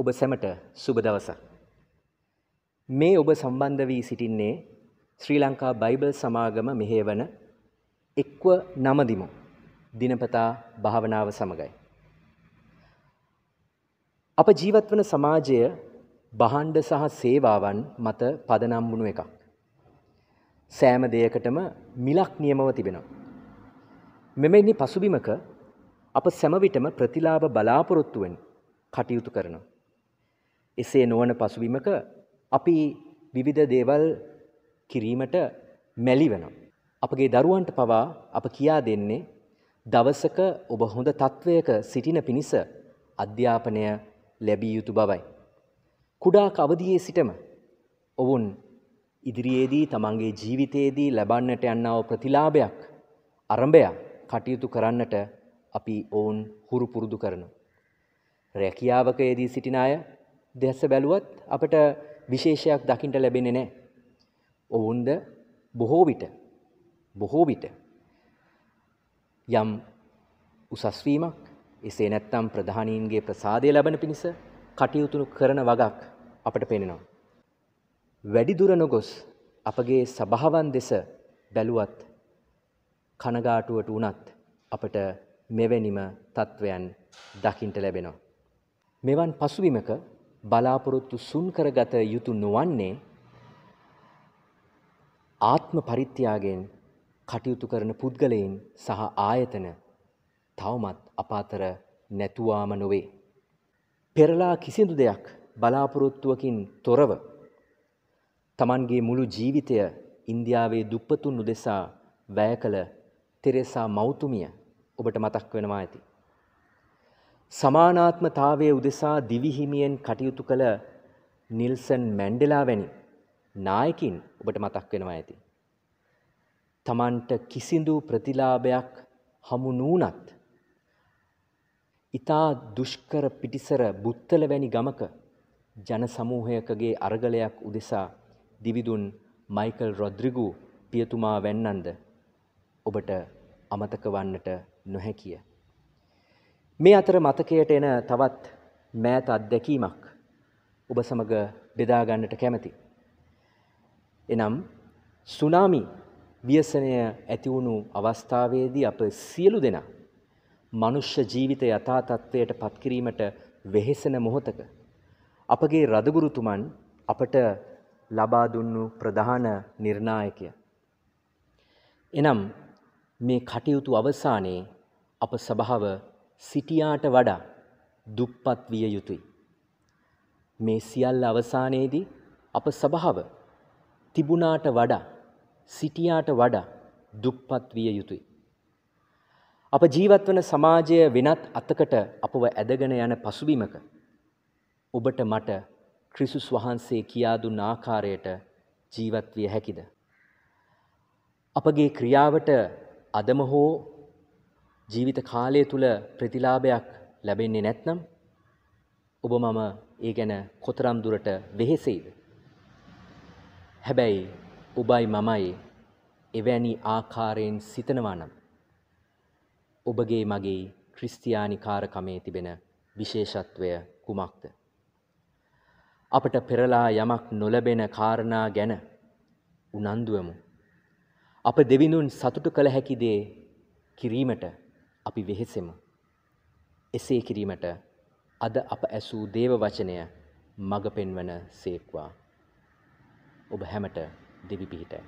ඔබ සැමට සුබ දවසක්. මේ ඔබ සම්බන්ධ වී සිටින්නේ ශ්‍රී ලංකා බයිබල් සමාගම මෙහෙවන එක්ව නමදිමු දිනපතා භාවනාව සමගයි. අප ජීවත් වන සමාජය බහන්්ඩ සහ සේවාවන් මත පදනම් වුණු එකක්. සෑම දෙයකටම මිලක් නියමව තිබෙනවා. මෙමෙනි පසුබිමක අප සැමවිටම ප්‍රතිලාභ බලාපොරොත්තුවෙන් කටයුතු කරනවා. එසේ නොවන පසුබිමක අපි විවිධ දේවල් කිරීමට මැලි වෙනවා. අපගේ දරුවන්ට පවා අප කියා දෙන්නේ දවසක ඔබ හොඳ තත්ත්වයක සිටින පිණිස අධ්‍යාපනය ලැබිය යුතු බවයි. කුඩා කවදියේ සිටම ඔවුන් ඉදිරියේදී තමන්ගේ ජීවිතයේදී ලබන්නට යන්නාව ප්‍රතිලාභයක් අරඹයා කටයුතු කරන්නට අපි ඔවුන් හුරු පුරුදු කරනු. රැකියාවකයේදී සිටින අය දැස්ස බැලුවත් අපට විශේෂයක් දකිින්ට ලැබෙන නෑ. ඔවුන්ද බොහෝ විට බොහෝ විට යම් උසස්වීමක් එසේ නැත්තම් ප්‍රධානීන්ගේ ප්‍රසාදය ලැබන පිණිස කටයුතුණු කරන වගක් අපට පෙනෙනවා. වැඩිදුර නොගොස් අපගේ සභාවන් දෙස බැලුවත් කනගාටුවට වනත් අපට මෙවැනිම තත්ත්වයන් දකිින්ට ලැබෙනවා. මෙවන් පසුවිමක බලාපොරොත්තු සුන් කරගත යුතු නොවන්නේ ආත්ම පරිත්‍යාගයෙන් කටයුතු කරන පුද්ගලයන් සහ ආයතන තවමත් අපාතර නැතුවාම නොවේ. පෙරලා කිසිදු දෙයක් බලාපොරොත්තුවකින් තොරව තමන්ගේ මුළු ජීවිතය ඉන්දියාවේ දුප්පතුන් උදෙසා වැය කළ තෙරෙසා මෞතුමිය ඔබට මතක් වෙනවා ඇති. සමානාත්මතාවය උදෙසා දිවිහිමියෙන් කටයුතු කළ නිල්සන් මැන්ඩෙලා වැනි නායකින් ඔබට මතක් වෙනවා ඇති. තමන්ට කිසිදු ප්‍රතිලාභයක් හමු නූනත්. ඉතා දුෂ්කර පිටිසර බුත්තල වැනි ගමක ජන සමූහයකගේ අරගලයක් උදෙසා දිවිදුන් මයිකල් රොද්‍රිගු පියතුමා වැන්නන්ද ඔබට අමතක වන්නට නොහැකිය. මේ අතර මතකයට එන තවත් මෑත අත්දැකීමක් ඔබ සමග බෙදාගන්නට කැමති. එනම් සුනාමි ව්‍යසනය ඇතිවුණු අවස්ථාවේදී අප සියලු දෙනා මනුෂ්‍ය ජීවිත යථා තත්ත්වයට පත්කිරීමට වෙහෙසෙන මොහොතක අපගේ රදගුරුතුමන් අපට ලබා දුන්නු ප්‍රධාන නිර්ණායකය. එනම් මේ කටයුතු අවසානයේ අප සභාව සිටියාට වඩා දුප්පත් විය යුතුයි. මේ සියල්ල අවසානයේදී අප සභාව තිබුණාට වඩා සිටියාට වඩා දුප්පත් විය යුතුයි. අප ජීවත්වන සමාජය වෙනත් අතකට අපව ඇදගෙන යන පසුබිමක ඔබට මට ක්‍රිසුස් වහන්සේ කියා දුන් ආකාරයට ජීවත් විය හැකිද? අපගේ ක්‍රියාවට අදම හෝ ජීවිත කාලය තුළ ප්‍රතිලාභයක් ලැබෙන්නේ නැත්නම් ඔබ මම ඒ ගැන කොතරම් දුරට වෙහෙසෙයිද? හැබැයි ඔබයි මමයි එවැනි ආකාරයෙන් සිතනවා නම් ඔබගේ මගේ ක්‍රිස්තියානිකාරකමේ තිබෙන විශේෂත්වය කුමක්ද? අපට පෙරලා යමක් නොලැබෙන කාරණා ගැන උනන්දුවමු. අප දෙවිඳුන් සතුටු කළ හැකි දේ කිරීමට අපි වෙහෙසෙමු. එසේ කිරීමට අද අප ඇසූ දේව වචනය මඟ පෙන්වන සේක්වා. ඔබ හැමට දෙවි පිහිටයි.